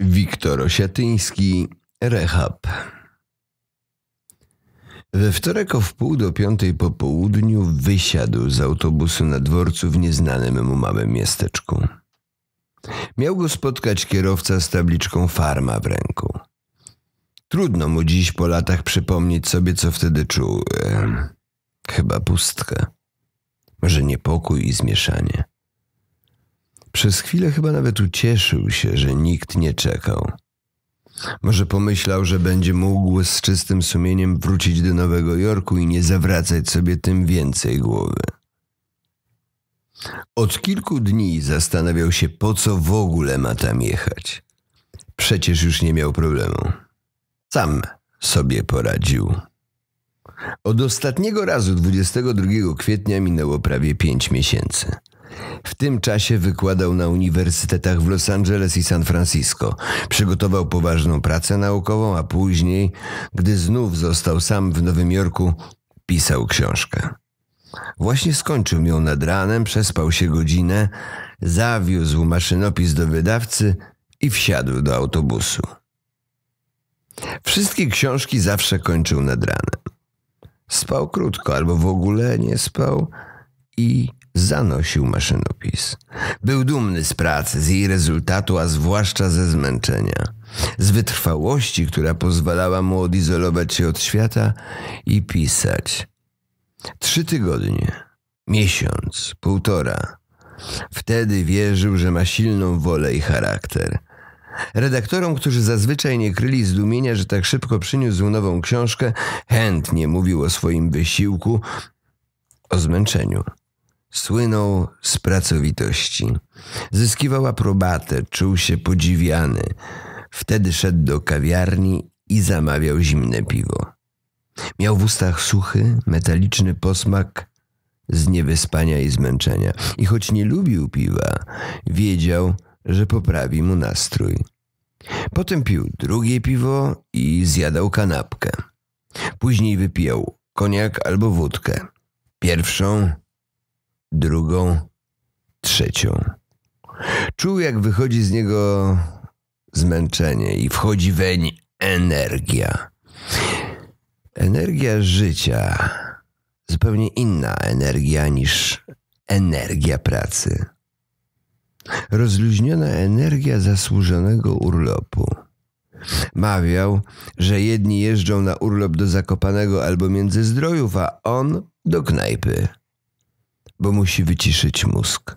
Wiktor Osiatyński, Rehab. We wtorek o wpół do piątej po południu wysiadł z autobusu na dworcu w nieznanym mu małym miasteczku. Miał go spotkać kierowca z tabliczką farma w ręku. Trudno mu dziś po latach przypomnieć sobie, co wtedy czuł. Ehm, chyba pustkę. Może niepokój i zmieszanie. Przez chwilę chyba nawet ucieszył się, że nikt nie czekał. Może pomyślał, że będzie mógł z czystym sumieniem wrócić do Nowego Jorku i nie zawracać sobie tym więcej głowy. Od kilku dni zastanawiał się, po co w ogóle ma tam jechać. Przecież już nie miał problemu. Sam sobie poradził. Od ostatniego razu 22 kwietnia minęło prawie pięć miesięcy. W tym czasie wykładał na uniwersytetach w Los Angeles i San Francisco. Przygotował poważną pracę naukową, a później, gdy znów został sam w Nowym Jorku, pisał książkę. Właśnie skończył ją nad ranem, przespał się godzinę, zawiózł maszynopis do wydawcy i wsiadł do autobusu. Wszystkie książki zawsze kończył nad ranem. Spał krótko albo w ogóle nie spał i zanosił maszynopis. Był dumny z pracy, z jej rezultatu, a zwłaszcza ze zmęczenia. Z wytrwałości, która pozwalała mu odizolować się od świata i pisać. Trzy tygodnie, miesiąc, półtora. Wtedy wierzył, że ma silną wolę i charakter. Redaktorom, którzy zazwyczaj nie kryli zdumienia, że tak szybko przyniósł nową książkę, chętnie mówił o swoim wysiłku, o zmęczeniu. Słynął z pracowitości. Zyskiwał aprobatę, czuł się podziwiany. Wtedy szedł do kawiarni i zamawiał zimne piwo. Miał w ustach suchy, metaliczny posmak z niewyspania i zmęczenia. I choć nie lubił piwa, wiedział, że poprawi mu nastrój. Potem pił drugie piwo i zjadał kanapkę. Później wypijał koniak albo wódkę. Pierwszą drugą, trzecią. Czuł, jak wychodzi z niego zmęczenie i wchodzi weń energia. Energia życia zupełnie inna energia niż energia pracy. Rozluźniona energia zasłużonego urlopu. Mawiał, że jedni jeżdżą na urlop do Zakopanego albo zdrojów, a on do knajpy bo musi wyciszyć mózg.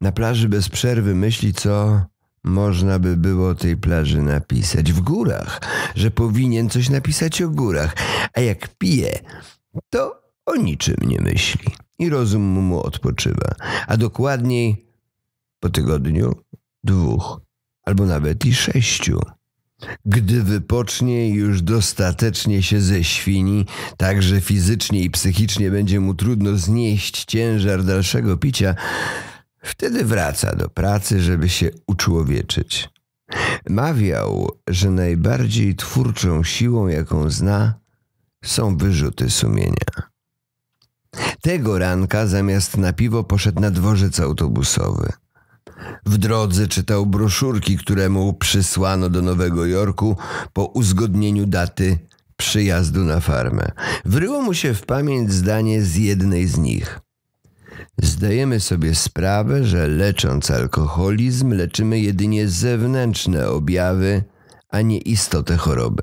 Na plaży bez przerwy myśli, co można by było tej plaży napisać. W górach, że powinien coś napisać o górach, a jak pije, to o niczym nie myśli i rozum mu odpoczywa, a dokładniej po tygodniu dwóch albo nawet i sześciu. Gdy wypocznie i już dostatecznie się ześwini, tak że fizycznie i psychicznie będzie mu trudno znieść ciężar dalszego picia, wtedy wraca do pracy, żeby się uczłowieczyć. Mawiał, że najbardziej twórczą siłą, jaką zna, są wyrzuty sumienia. Tego ranka zamiast na piwo poszedł na dworzec autobusowy – w drodze czytał broszurki, które mu przysłano do Nowego Jorku po uzgodnieniu daty przyjazdu na farmę. Wryło mu się w pamięć zdanie z jednej z nich. Zdajemy sobie sprawę, że lecząc alkoholizm, leczymy jedynie zewnętrzne objawy, a nie istotę choroby.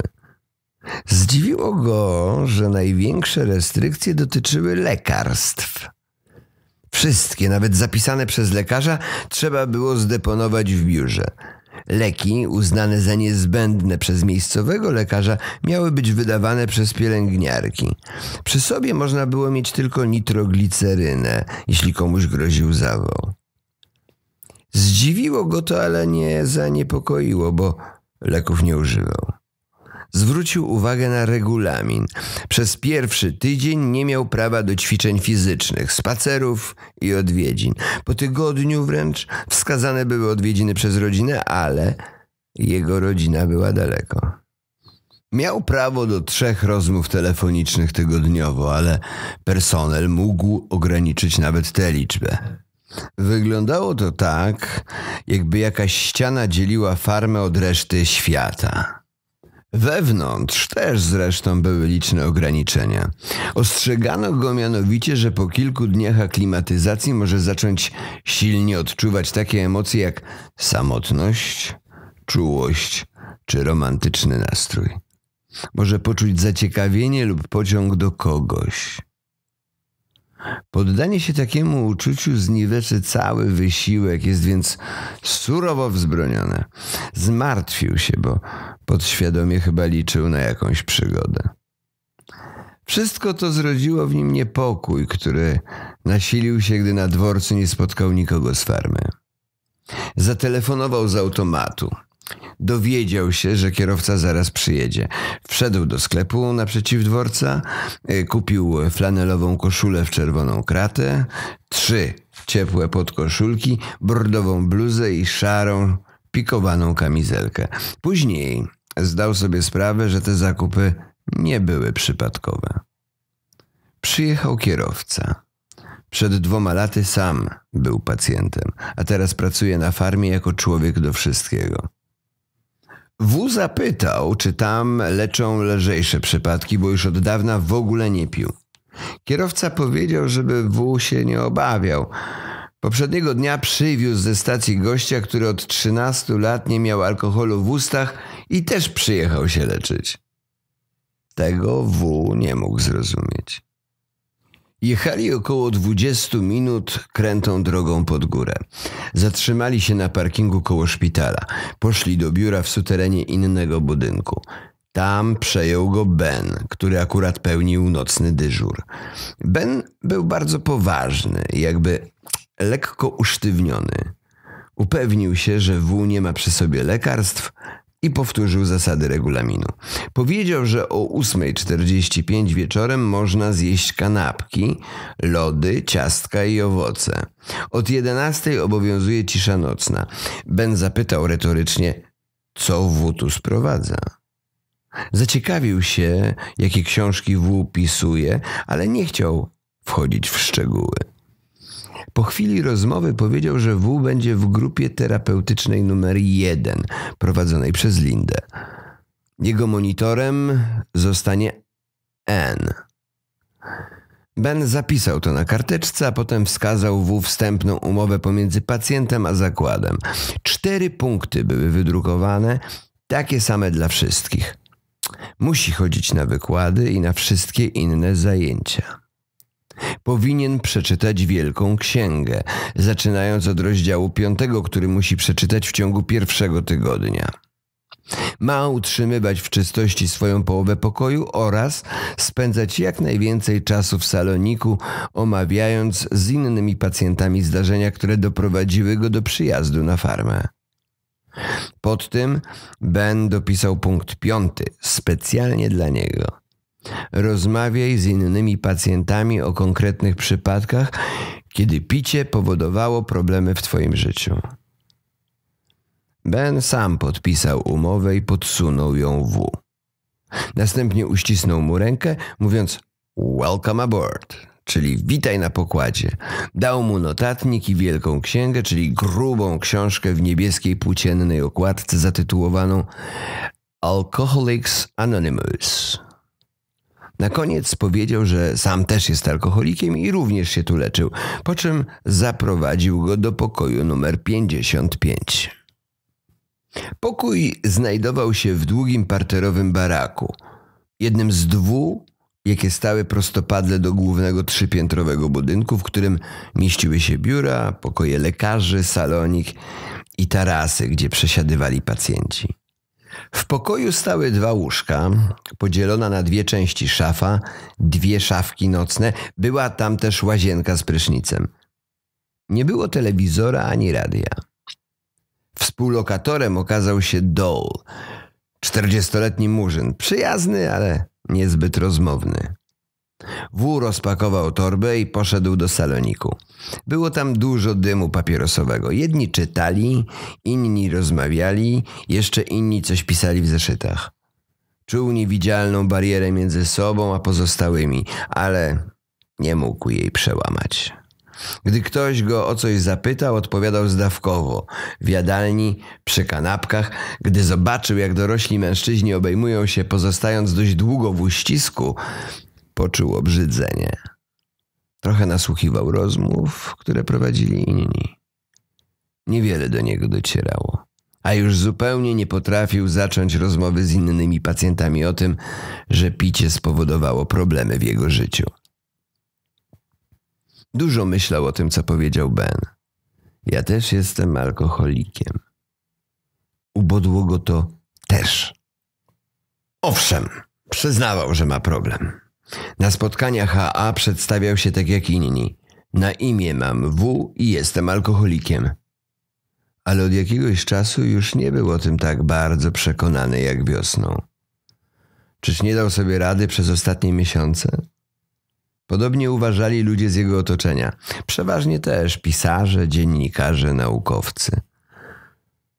Zdziwiło go, że największe restrykcje dotyczyły lekarstw. Wszystkie, nawet zapisane przez lekarza, trzeba było zdeponować w biurze. Leki, uznane za niezbędne przez miejscowego lekarza, miały być wydawane przez pielęgniarki. Przy sobie można było mieć tylko nitroglicerynę, jeśli komuś groził zawoł. Zdziwiło go to, ale nie zaniepokoiło, bo leków nie używał zwrócił uwagę na regulamin. Przez pierwszy tydzień nie miał prawa do ćwiczeń fizycznych, spacerów i odwiedzin. Po tygodniu wręcz wskazane były odwiedziny przez rodzinę, ale jego rodzina była daleko. Miał prawo do trzech rozmów telefonicznych tygodniowo, ale personel mógł ograniczyć nawet tę liczbę. Wyglądało to tak, jakby jakaś ściana dzieliła farmę od reszty świata. Wewnątrz też zresztą były liczne ograniczenia. Ostrzegano go mianowicie, że po kilku dniach aklimatyzacji może zacząć silnie odczuwać takie emocje jak samotność, czułość czy romantyczny nastrój. Może poczuć zaciekawienie lub pociąg do kogoś. Poddanie się takiemu uczuciu zniweczy cały wysiłek, jest więc surowo wzbronione. Zmartwił się, bo podświadomie chyba liczył na jakąś przygodę. Wszystko to zrodziło w nim niepokój, który nasilił się, gdy na dworcu nie spotkał nikogo z farmy. Zatelefonował z automatu. Dowiedział się, że kierowca zaraz przyjedzie. Wszedł do sklepu naprzeciw dworca, y, kupił flanelową koszulę w czerwoną kratę, trzy ciepłe podkoszulki, bordową bluzę i szarą, pikowaną kamizelkę. Później zdał sobie sprawę, że te zakupy nie były przypadkowe. Przyjechał kierowca. Przed dwoma laty sam był pacjentem, a teraz pracuje na farmie jako człowiek do wszystkiego. W zapytał, czy tam leczą lżejsze przypadki, bo już od dawna w ogóle nie pił. Kierowca powiedział, żeby W się nie obawiał. Poprzedniego dnia przywiózł ze stacji gościa, który od 13 lat nie miał alkoholu w ustach i też przyjechał się leczyć. Tego W nie mógł zrozumieć. Jechali około 20 minut krętą drogą pod górę. Zatrzymali się na parkingu koło szpitala. Poszli do biura w suterenie innego budynku. Tam przejął go Ben, który akurat pełnił nocny dyżur. Ben był bardzo poważny, jakby lekko usztywniony. Upewnił się, że W nie ma przy sobie lekarstw, i powtórzył zasady regulaminu. Powiedział, że o 8.45 wieczorem można zjeść kanapki, lody, ciastka i owoce. Od 11:00 obowiązuje cisza nocna. Ben zapytał retorycznie, co W tu sprowadza? Zaciekawił się, jakie książki W pisuje, ale nie chciał wchodzić w szczegóły. Po chwili rozmowy powiedział, że W będzie w grupie terapeutycznej numer 1 prowadzonej przez Lindę. Jego monitorem zostanie N. Ben zapisał to na karteczce, a potem wskazał W wstępną umowę pomiędzy pacjentem a zakładem. Cztery punkty były wydrukowane, takie same dla wszystkich. Musi chodzić na wykłady i na wszystkie inne zajęcia powinien przeczytać Wielką Księgę, zaczynając od rozdziału piątego, który musi przeczytać w ciągu pierwszego tygodnia. Ma utrzymywać w czystości swoją połowę pokoju oraz spędzać jak najwięcej czasu w saloniku, omawiając z innymi pacjentami zdarzenia, które doprowadziły go do przyjazdu na farmę. Pod tym Ben dopisał punkt piąty specjalnie dla niego. Rozmawiaj z innymi pacjentami o konkretnych przypadkach, kiedy picie powodowało problemy w Twoim życiu. Ben sam podpisał umowę i podsunął ją W. Następnie uścisnął mu rękę, mówiąc Welcome aboard, czyli witaj na pokładzie. Dał mu notatnik i wielką księgę, czyli grubą książkę w niebieskiej płóciennej okładce zatytułowaną Alcoholics Anonymous. Na koniec powiedział, że sam też jest alkoholikiem i również się tu leczył, po czym zaprowadził go do pokoju numer 55. Pokój znajdował się w długim parterowym baraku, jednym z dwóch, jakie stały prostopadle do głównego trzypiętrowego budynku, w którym mieściły się biura, pokoje lekarzy, salonik i tarasy, gdzie przesiadywali pacjenci. W pokoju stały dwa łóżka, podzielona na dwie części szafa, dwie szafki nocne. Była tam też łazienka z prysznicem. Nie było telewizora ani radia. Współlokatorem okazał się Dole, czterdziestoletni murzyn. Przyjazny, ale niezbyt rozmowny. Wu rozpakował torbę i poszedł do saloniku. Było tam dużo dymu papierosowego. Jedni czytali, inni rozmawiali, jeszcze inni coś pisali w zeszytach. Czuł niewidzialną barierę między sobą a pozostałymi, ale nie mógł jej przełamać. Gdy ktoś go o coś zapytał, odpowiadał zdawkowo, w jadalni, przy kanapkach. Gdy zobaczył, jak dorośli mężczyźni obejmują się, pozostając dość długo w uścisku, poczuł obrzydzenie. Trochę nasłuchiwał rozmów, które prowadzili inni. Niewiele do niego docierało, a już zupełnie nie potrafił zacząć rozmowy z innymi pacjentami o tym, że picie spowodowało problemy w jego życiu. Dużo myślał o tym, co powiedział Ben. Ja też jestem alkoholikiem. Ubodło go to też. Owszem, przyznawał, że ma problem. Na spotkaniach AA przedstawiał się tak jak inni. Na imię mam W i jestem alkoholikiem. Ale od jakiegoś czasu już nie był o tym tak bardzo przekonany jak wiosną. Czyż nie dał sobie rady przez ostatnie miesiące? Podobnie uważali ludzie z jego otoczenia, przeważnie też pisarze, dziennikarze, naukowcy.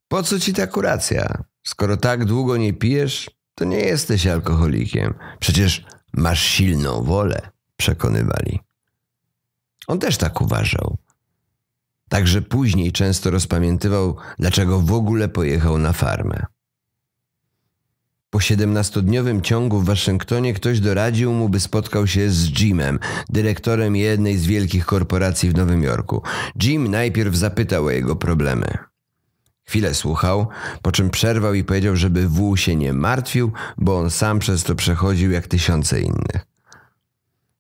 Po co ci ta kuracja? Skoro tak długo nie pijesz, to nie jesteś alkoholikiem. Przecież Masz silną wolę, przekonywali. On też tak uważał. Także później często rozpamiętywał, dlaczego w ogóle pojechał na farmę. Po 17-dniowym ciągu w Waszyngtonie ktoś doradził mu, by spotkał się z Jimem, dyrektorem jednej z wielkich korporacji w Nowym Jorku. Jim najpierw zapytał o jego problemy. Chwilę słuchał, po czym przerwał i powiedział, żeby W się nie martwił, bo on sam przez to przechodził jak tysiące innych.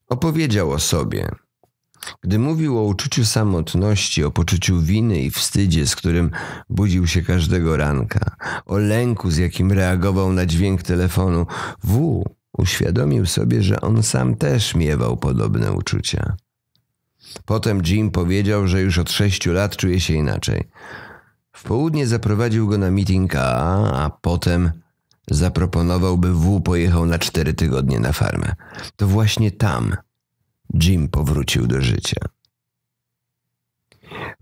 Opowiedział o sobie. Gdy mówił o uczuciu samotności, o poczuciu winy i wstydzie, z którym budził się każdego ranka, o lęku, z jakim reagował na dźwięk telefonu, W uświadomił sobie, że on sam też miewał podobne uczucia. Potem Jim powiedział, że już od sześciu lat czuje się inaczej. W południe zaprowadził go na meeting A, a potem zaproponował, by W pojechał na cztery tygodnie na farmę. To właśnie tam Jim powrócił do życia.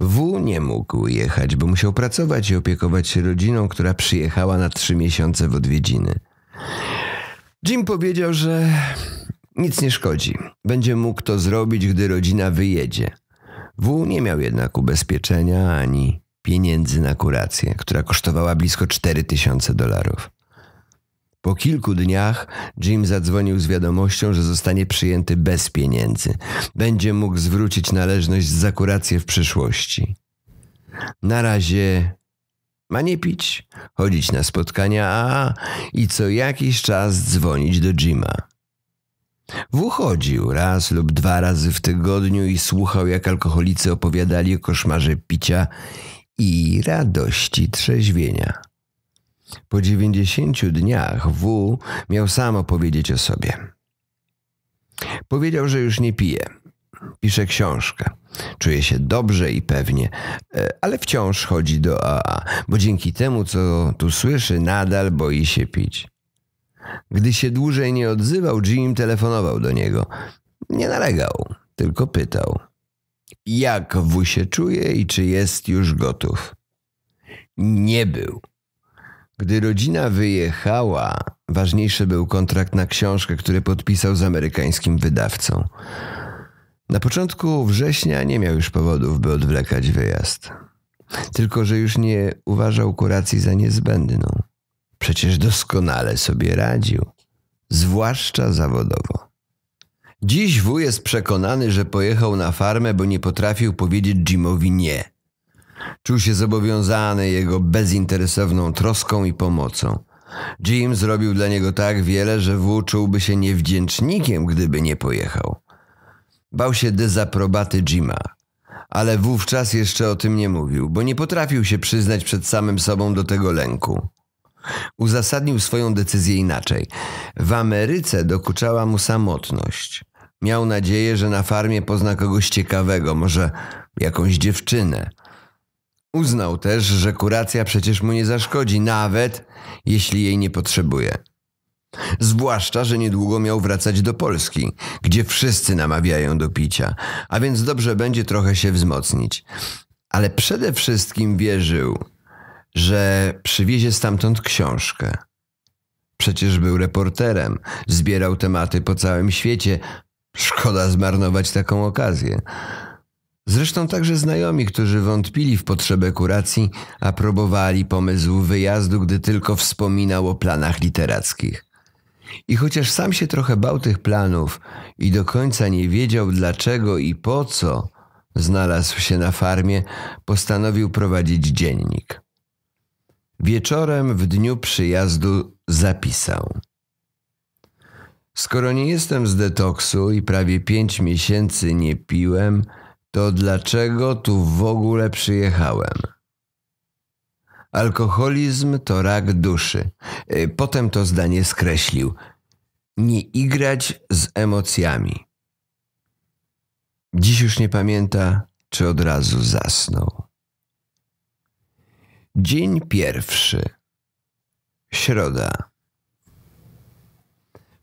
W nie mógł jechać, bo musiał pracować i opiekować się rodziną, która przyjechała na trzy miesiące w odwiedziny. Jim powiedział, że nic nie szkodzi. Będzie mógł to zrobić, gdy rodzina wyjedzie. W nie miał jednak ubezpieczenia ani pieniędzy na kurację, która kosztowała blisko 4000 dolarów. Po kilku dniach Jim zadzwonił z wiadomością, że zostanie przyjęty bez pieniędzy. Będzie mógł zwrócić należność za kurację w przyszłości. Na razie ma nie pić, chodzić na spotkania a i co jakiś czas dzwonić do Jima. Wuchodził raz lub dwa razy w tygodniu i słuchał, jak alkoholicy opowiadali o koszmarze picia i radości trzeźwienia. Po 90 dniach W miał samo powiedzieć o sobie. Powiedział, że już nie pije. Pisze książkę. Czuje się dobrze i pewnie, e, ale wciąż chodzi do AA, bo dzięki temu, co tu słyszy, nadal boi się pić. Gdy się dłużej nie odzywał, Jim telefonował do niego. Nie nalegał, tylko pytał jak W się czuje i czy jest już gotów. Nie był. Gdy rodzina wyjechała, ważniejszy był kontrakt na książkę, który podpisał z amerykańskim wydawcą. Na początku września nie miał już powodów, by odwlekać wyjazd. Tylko, że już nie uważał kuracji za niezbędną. Przecież doskonale sobie radził, zwłaszcza zawodowo. Dziś wuj jest przekonany, że pojechał na farmę, bo nie potrafił powiedzieć Jimowi nie. Czuł się zobowiązany jego bezinteresowną troską i pomocą. Jim zrobił dla niego tak wiele, że Wu czułby się niewdzięcznikiem, gdyby nie pojechał. Bał się dezaprobaty Jima, ale wówczas jeszcze o tym nie mówił, bo nie potrafił się przyznać przed samym sobą do tego lęku. Uzasadnił swoją decyzję inaczej. W Ameryce dokuczała mu samotność. Miał nadzieję, że na farmie pozna kogoś ciekawego, może jakąś dziewczynę. Uznał też, że kuracja przecież mu nie zaszkodzi, nawet jeśli jej nie potrzebuje. Zwłaszcza, że niedługo miał wracać do Polski, gdzie wszyscy namawiają do picia, a więc dobrze będzie trochę się wzmocnić. Ale przede wszystkim wierzył, że przywiezie stamtąd książkę. Przecież był reporterem, zbierał tematy po całym świecie, Szkoda zmarnować taką okazję. Zresztą także znajomi, którzy wątpili w potrzebę kuracji, aprobowali pomysł wyjazdu, gdy tylko wspominał o planach literackich. I chociaż sam się trochę bał tych planów i do końca nie wiedział dlaczego i po co, znalazł się na farmie, postanowił prowadzić dziennik. Wieczorem w dniu przyjazdu zapisał. Skoro nie jestem z detoksu i prawie pięć miesięcy nie piłem, to dlaczego tu w ogóle przyjechałem? Alkoholizm to rak duszy. E, potem to zdanie skreślił. Nie igrać z emocjami. Dziś już nie pamięta, czy od razu zasnął. Dzień pierwszy. Środa.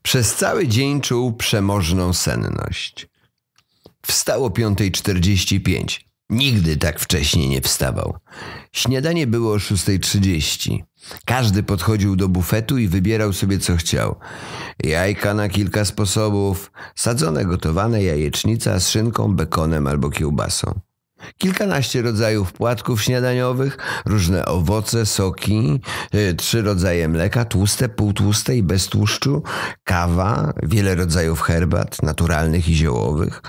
Przez cały dzień czuł przemożną senność. Wstał o 5.45. Nigdy tak wcześnie nie wstawał. Śniadanie było o 6.30. Każdy podchodził do bufetu i wybierał sobie co chciał. Jajka na kilka sposobów, sadzone gotowane jajecznica z szynką, bekonem albo kiełbasą. Kilkanaście rodzajów płatków śniadaniowych, różne owoce, soki, y, trzy rodzaje mleka, tłuste, półtłuste i bez tłuszczu, kawa, wiele rodzajów herbat, naturalnych i ziołowych.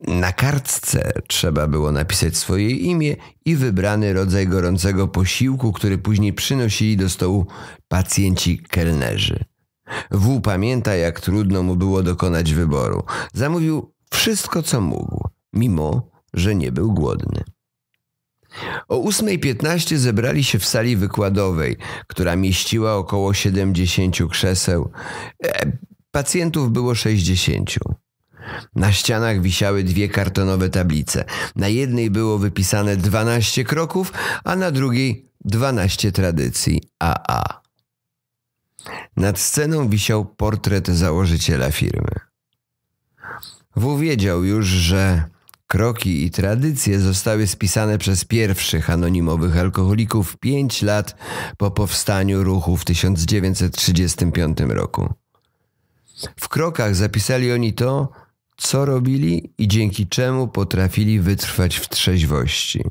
Na kartce trzeba było napisać swoje imię i wybrany rodzaj gorącego posiłku, który później przynosili do stołu pacjenci kelnerzy. W pamięta, jak trudno mu było dokonać wyboru. Zamówił wszystko, co mógł, mimo że nie był głodny. O 8.15 zebrali się w sali wykładowej, która mieściła około 70 krzeseł. E, pacjentów było 60. Na ścianach wisiały dwie kartonowe tablice. Na jednej było wypisane 12 kroków, a na drugiej 12 tradycji AA. Nad sceną wisiał portret założyciela firmy. W wiedział już, że Kroki i tradycje zostały spisane przez pierwszych anonimowych alkoholików pięć lat po powstaniu ruchu w 1935 roku. W krokach zapisali oni to, co robili i dzięki czemu potrafili wytrwać w trzeźwości.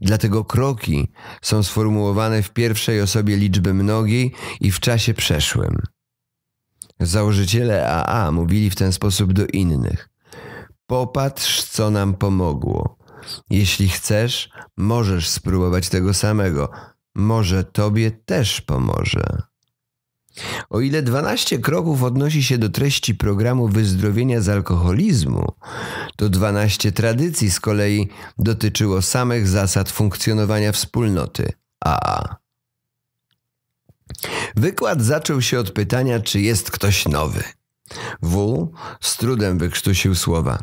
Dlatego kroki są sformułowane w pierwszej osobie liczby mnogiej i w czasie przeszłym. Założyciele AA mówili w ten sposób do innych. Popatrz, co nam pomogło. Jeśli chcesz, możesz spróbować tego samego. Może tobie też pomoże. O ile 12 kroków odnosi się do treści programu wyzdrowienia z alkoholizmu, to 12 tradycji z kolei dotyczyło samych zasad funkcjonowania wspólnoty AA. Wykład zaczął się od pytania, czy jest ktoś nowy. W z trudem wykrztusił słowa.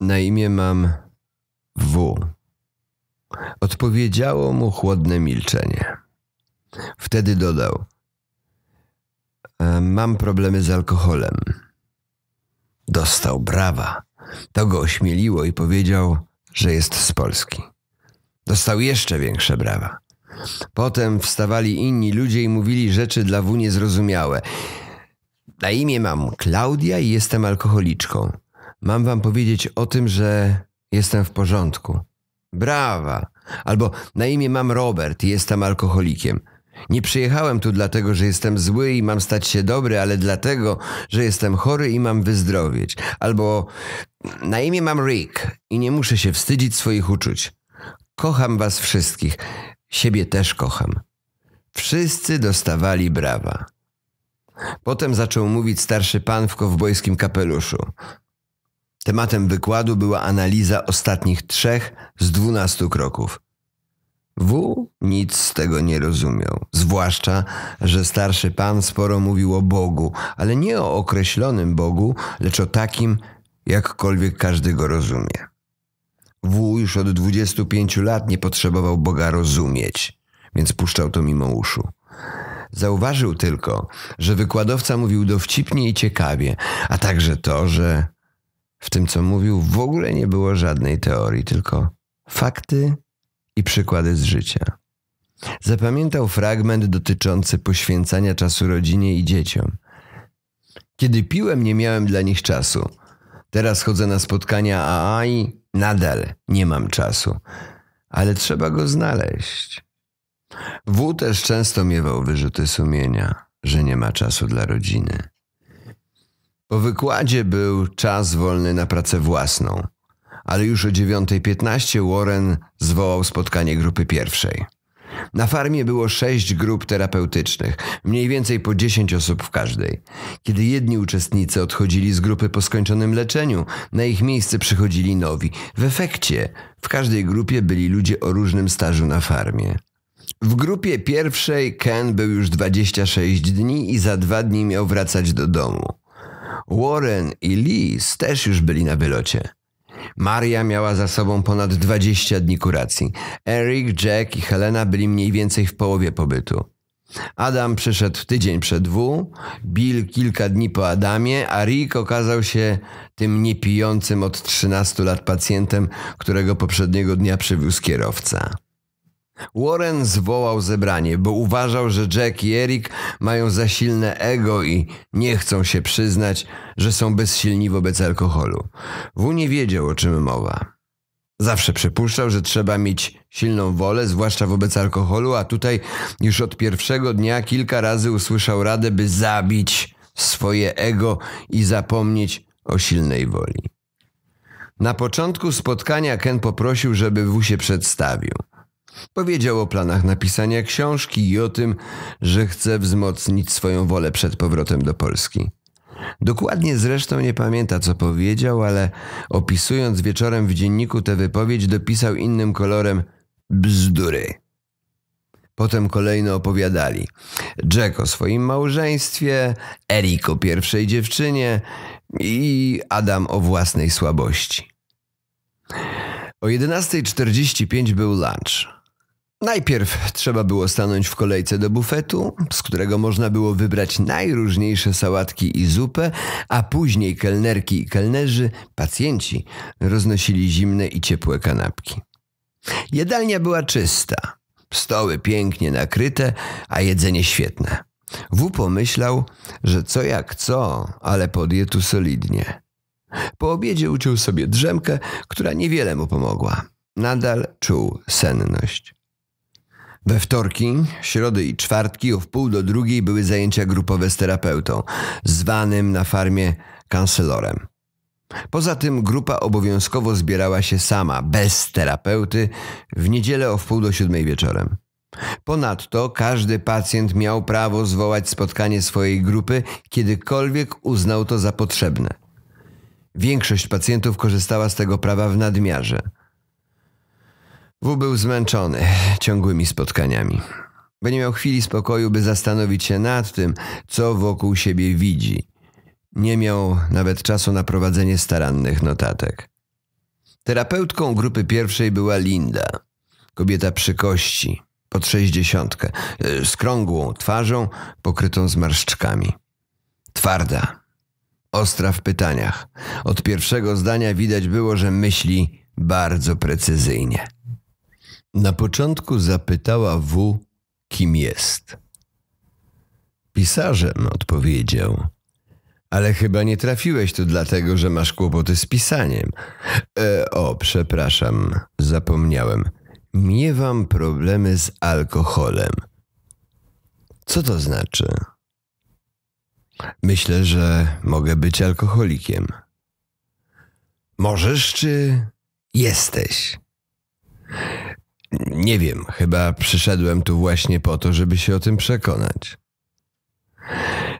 Na imię mam W. Odpowiedziało mu chłodne milczenie. Wtedy dodał: e, Mam problemy z alkoholem. Dostał brawa. To go ośmieliło i powiedział, że jest z Polski. Dostał jeszcze większe brawa. Potem wstawali inni ludzie i mówili rzeczy dla W niezrozumiałe. Na imię mam Klaudia i jestem alkoholiczką. Mam wam powiedzieć o tym, że jestem w porządku. Brawa! Albo na imię mam Robert i jestem alkoholikiem. Nie przyjechałem tu dlatego, że jestem zły i mam stać się dobry, ale dlatego, że jestem chory i mam wyzdrowieć. Albo na imię mam Rick i nie muszę się wstydzić swoich uczuć. Kocham was wszystkich. Siebie też kocham. Wszyscy dostawali brawa. Potem zaczął mówić starszy pan w kowbojskim kapeluszu. Tematem wykładu była analiza ostatnich trzech z dwunastu kroków. W nic z tego nie rozumiał, zwłaszcza, że starszy pan sporo mówił o Bogu, ale nie o określonym Bogu, lecz o takim, jakkolwiek każdy go rozumie. W już od 25 lat nie potrzebował Boga rozumieć, więc puszczał to mimo uszu. Zauważył tylko, że wykładowca mówił dowcipnie i ciekawie, a także to, że w tym, co mówił, w ogóle nie było żadnej teorii, tylko fakty i przykłady z życia. Zapamiętał fragment dotyczący poświęcania czasu rodzinie i dzieciom. Kiedy piłem, nie miałem dla nich czasu. Teraz chodzę na spotkania AA i nadal nie mam czasu, ale trzeba go znaleźć. W też często miewał wyrzuty sumienia, że nie ma czasu dla rodziny. Po wykładzie był czas wolny na pracę własną, ale już o 9.15 Warren zwołał spotkanie grupy pierwszej. Na farmie było sześć grup terapeutycznych, mniej więcej po dziesięć osób w każdej. Kiedy jedni uczestnicy odchodzili z grupy po skończonym leczeniu, na ich miejsce przychodzili nowi. W efekcie w każdej grupie byli ludzie o różnym stażu na farmie. W grupie pierwszej Ken był już 26 dni i za dwa dni miał wracać do domu. Warren i Lees też już byli na wylocie. Maria miała za sobą ponad 20 dni kuracji. Eric, Jack i Helena byli mniej więcej w połowie pobytu. Adam przyszedł tydzień przed W, Bill kilka dni po Adamie, a Rick okazał się tym niepijącym od 13 lat pacjentem, którego poprzedniego dnia przywiózł kierowca. Warren zwołał zebranie, bo uważał, że Jack i Eric mają za silne ego i nie chcą się przyznać, że są bezsilni wobec alkoholu. Wu nie wiedział, o czym mowa. Zawsze przypuszczał, że trzeba mieć silną wolę, zwłaszcza wobec alkoholu, a tutaj już od pierwszego dnia kilka razy usłyszał radę, by zabić swoje ego i zapomnieć o silnej woli. Na początku spotkania Ken poprosił, żeby Wu się przedstawił – Powiedział o planach napisania książki i o tym, że chce wzmocnić swoją wolę przed powrotem do Polski. Dokładnie zresztą nie pamięta, co powiedział, ale opisując wieczorem w dzienniku tę wypowiedź, dopisał innym kolorem bzdury. Potem kolejno opowiadali. Jack o swoim małżeństwie, Eriko o pierwszej dziewczynie i Adam o własnej słabości. O 11.45 był lunch. Najpierw trzeba było stanąć w kolejce do bufetu, z którego można było wybrać najróżniejsze sałatki i zupę, a później kelnerki i kelnerzy, pacjenci, roznosili zimne i ciepłe kanapki. Jedalnia była czysta, stoły pięknie nakryte, a jedzenie świetne. W pomyślał, że co jak co, ale podje tu solidnie. Po obiedzie uczył sobie drzemkę, która niewiele mu pomogła. Nadal czuł senność. We wtorki, środy i czwartki o wpół do drugiej były zajęcia grupowe z terapeutą, zwanym na farmie kancelorem. Poza tym grupa obowiązkowo zbierała się sama, bez terapeuty, w niedzielę o wpół do siódmej wieczorem. Ponadto każdy pacjent miał prawo zwołać spotkanie swojej grupy, kiedykolwiek uznał to za potrzebne. Większość pacjentów korzystała z tego prawa w nadmiarze – w był zmęczony ciągłymi spotkaniami. By nie miał chwili spokoju, by zastanowić się nad tym, co wokół siebie widzi. Nie miał nawet czasu na prowadzenie starannych notatek. Terapeutką grupy pierwszej była Linda. Kobieta przy kości, pod sześćdziesiątkę, y, z krągłą twarzą pokrytą zmarszczkami. Twarda, ostra w pytaniach. Od pierwszego zdania widać było, że myśli bardzo precyzyjnie. Na początku zapytała W, kim jest. Pisarzem odpowiedział. Ale chyba nie trafiłeś tu dlatego, że masz kłopoty z pisaniem. E, o, przepraszam, zapomniałem. Miewam problemy z alkoholem. Co to znaczy? Myślę, że mogę być alkoholikiem. Możesz czy jesteś? Nie wiem, chyba przyszedłem tu właśnie po to, żeby się o tym przekonać.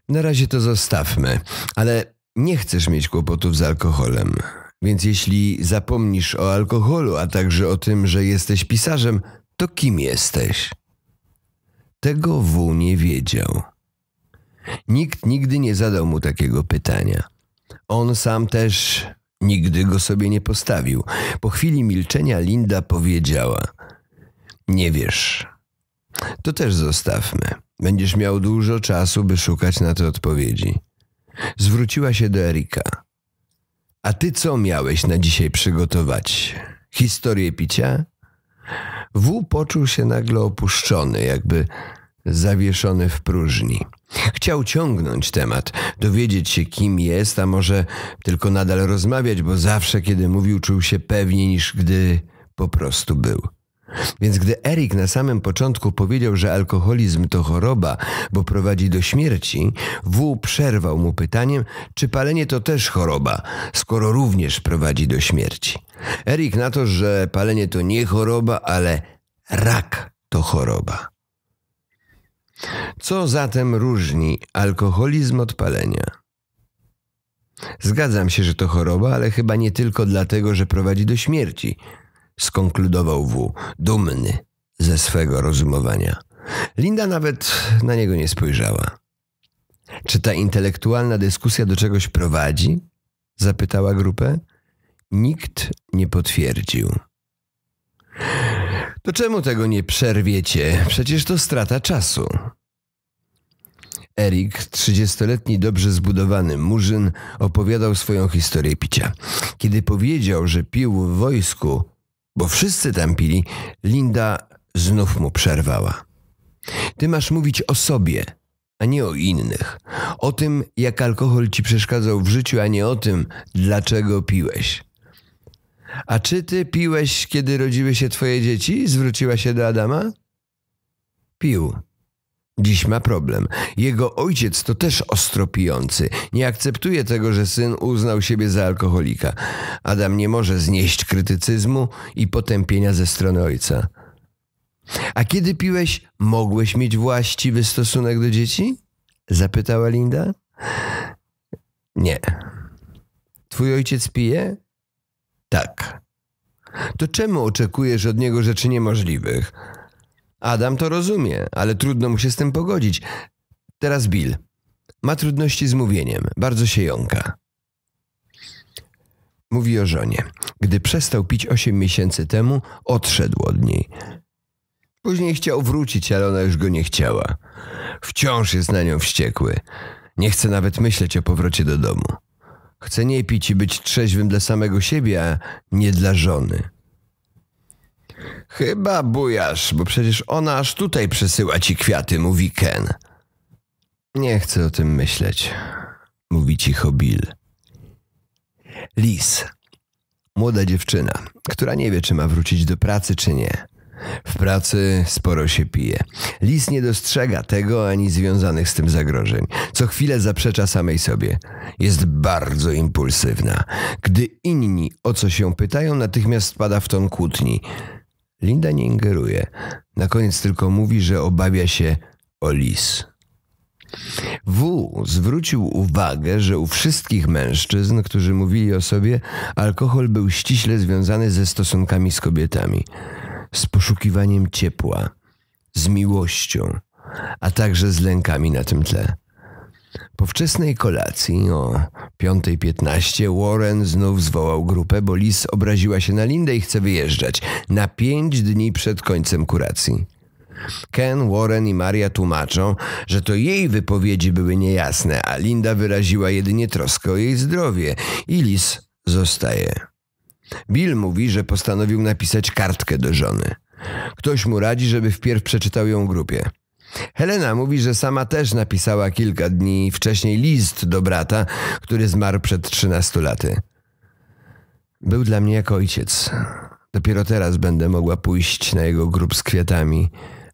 Na razie to zostawmy, ale nie chcesz mieć kłopotów z alkoholem. Więc jeśli zapomnisz o alkoholu, a także o tym, że jesteś pisarzem, to kim jesteś? Tego W nie wiedział. Nikt nigdy nie zadał mu takiego pytania. On sam też nigdy go sobie nie postawił. Po chwili milczenia Linda powiedziała – nie wiesz. To też zostawmy. Będziesz miał dużo czasu, by szukać na te odpowiedzi. Zwróciła się do Erika. A ty co miałeś na dzisiaj przygotować? Historię picia? W poczuł się nagle opuszczony, jakby zawieszony w próżni. Chciał ciągnąć temat, dowiedzieć się kim jest, a może tylko nadal rozmawiać, bo zawsze kiedy mówił czuł się pewniej niż gdy po prostu był. Więc gdy Erik na samym początku powiedział, że alkoholizm to choroba, bo prowadzi do śmierci, W przerwał mu pytaniem, czy palenie to też choroba, skoro również prowadzi do śmierci. Erik na to, że palenie to nie choroba, ale rak to choroba. Co zatem różni alkoholizm od palenia? Zgadzam się, że to choroba, ale chyba nie tylko dlatego, że prowadzi do śmierci skonkludował W, dumny ze swego rozumowania. Linda nawet na niego nie spojrzała. Czy ta intelektualna dyskusja do czegoś prowadzi? zapytała grupę. Nikt nie potwierdził. To czemu tego nie przerwiecie? Przecież to strata czasu. Erik, trzydziestoletni dobrze zbudowany murzyn, opowiadał swoją historię picia. Kiedy powiedział, że pił w wojsku, bo wszyscy tam pili, Linda znów mu przerwała. Ty masz mówić o sobie, a nie o innych. O tym, jak alkohol ci przeszkadzał w życiu, a nie o tym, dlaczego piłeś. A czy ty piłeś, kiedy rodziły się twoje dzieci? Zwróciła się do Adama. Pił, Dziś ma problem. Jego ojciec to też ostro pijący. Nie akceptuje tego, że syn uznał siebie za alkoholika. Adam nie może znieść krytycyzmu i potępienia ze strony ojca. A kiedy piłeś, mogłeś mieć właściwy stosunek do dzieci? Zapytała Linda. Nie. Twój ojciec pije? Tak. To czemu oczekujesz od niego rzeczy niemożliwych? Adam to rozumie, ale trudno mu się z tym pogodzić. Teraz Bill. Ma trudności z mówieniem, bardzo się jąka. Mówi o żonie. Gdy przestał pić 8 miesięcy temu, odszedł od niej. Później chciał wrócić, ale ona już go nie chciała. Wciąż jest na nią wściekły. Nie chce nawet myśleć o powrocie do domu. Chce nie pić i być trzeźwym dla samego siebie, a nie dla żony. Chyba bujasz, bo przecież ona aż tutaj przesyła ci kwiaty, mówi Ken. Nie chcę o tym myśleć, mówi cicho Bill. Lis. Młoda dziewczyna, która nie wie, czy ma wrócić do pracy, czy nie. W pracy sporo się pije. Lis nie dostrzega tego ani związanych z tym zagrożeń. Co chwilę zaprzecza samej sobie. Jest bardzo impulsywna. Gdy inni o co się pytają, natychmiast pada w ton kłótni. Linda nie ingeruje. Na koniec tylko mówi, że obawia się o lis. W zwrócił uwagę, że u wszystkich mężczyzn, którzy mówili o sobie, alkohol był ściśle związany ze stosunkami z kobietami, z poszukiwaniem ciepła, z miłością, a także z lękami na tym tle. Po wczesnej kolacji o 5.15 Warren znów zwołał grupę, bo Liz obraziła się na Lindę i chce wyjeżdżać na pięć dni przed końcem kuracji. Ken, Warren i Maria tłumaczą, że to jej wypowiedzi były niejasne, a Linda wyraziła jedynie troskę o jej zdrowie i Liz zostaje. Bill mówi, że postanowił napisać kartkę do żony. Ktoś mu radzi, żeby wpierw przeczytał ją grupie. Helena mówi, że sama też napisała kilka dni wcześniej list do brata, który zmarł przed 13 laty. Był dla mnie jak ojciec. Dopiero teraz będę mogła pójść na jego grób z kwiatami,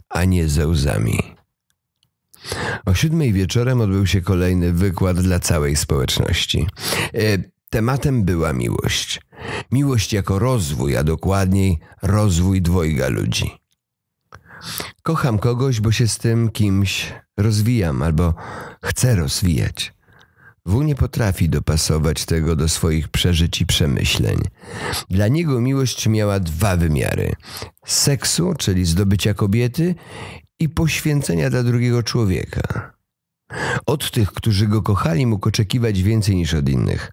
a nie ze łzami. O siódmej wieczorem odbył się kolejny wykład dla całej społeczności. E, tematem była miłość. Miłość jako rozwój, a dokładniej rozwój dwojga ludzi. Kocham kogoś, bo się z tym kimś rozwijam albo chcę rozwijać. W nie potrafi dopasować tego do swoich przeżyć i przemyśleń. Dla niego miłość miała dwa wymiary: seksu, czyli zdobycia kobiety, i poświęcenia dla drugiego człowieka. Od tych, którzy go kochali, mógł oczekiwać więcej niż od innych.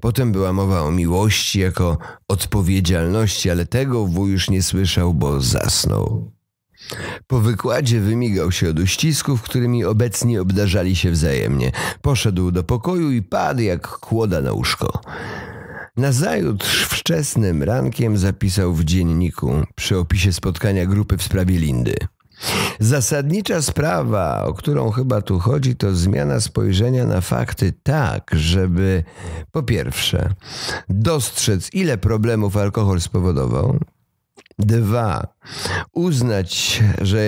Potem była mowa o miłości jako odpowiedzialności, ale tego wuj już nie słyszał, bo zasnął. Po wykładzie wymigał się od uścisków, którymi obecni obdarzali się wzajemnie. Poszedł do pokoju i padł jak kłoda na łóżko. Nazajutrz wczesnym rankiem zapisał w dzienniku przy opisie spotkania grupy w sprawie Lindy. Zasadnicza sprawa, o którą chyba tu chodzi, to zmiana spojrzenia na fakty tak, żeby po pierwsze dostrzec, ile problemów alkohol spowodował, Dwa, uznać, że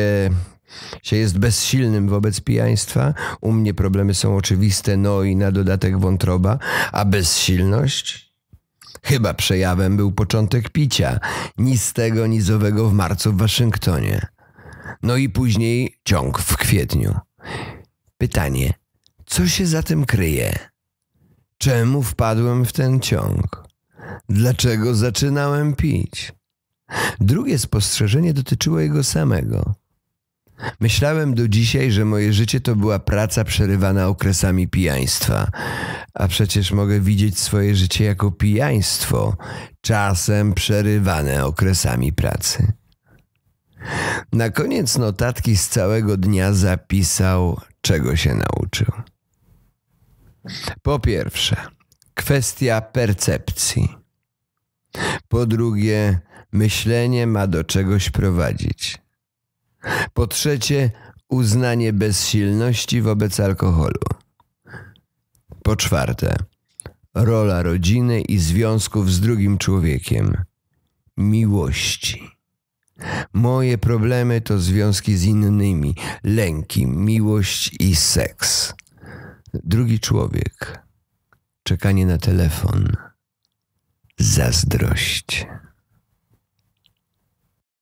się jest bezsilnym wobec pijaństwa. U mnie problemy są oczywiste, no i na dodatek wątroba, a bezsilność? Chyba przejawem był początek picia, nistego, nizowego w marcu w Waszyngtonie. No i później ciąg w kwietniu. Pytanie, co się za tym kryje? Czemu wpadłem w ten ciąg? Dlaczego zaczynałem pić? Drugie spostrzeżenie dotyczyło jego samego. Myślałem do dzisiaj, że moje życie to była praca przerywana okresami pijaństwa. A przecież mogę widzieć swoje życie jako pijaństwo, czasem przerywane okresami pracy. Na koniec notatki z całego dnia zapisał, czego się nauczył. Po pierwsze, kwestia percepcji. Po drugie, myślenie ma do czegoś prowadzić. Po trzecie, uznanie bezsilności wobec alkoholu. Po czwarte, rola rodziny i związków z drugim człowiekiem miłości. Moje problemy to związki z innymi, lęki, miłość i seks. Drugi człowiek, czekanie na telefon, zazdrość.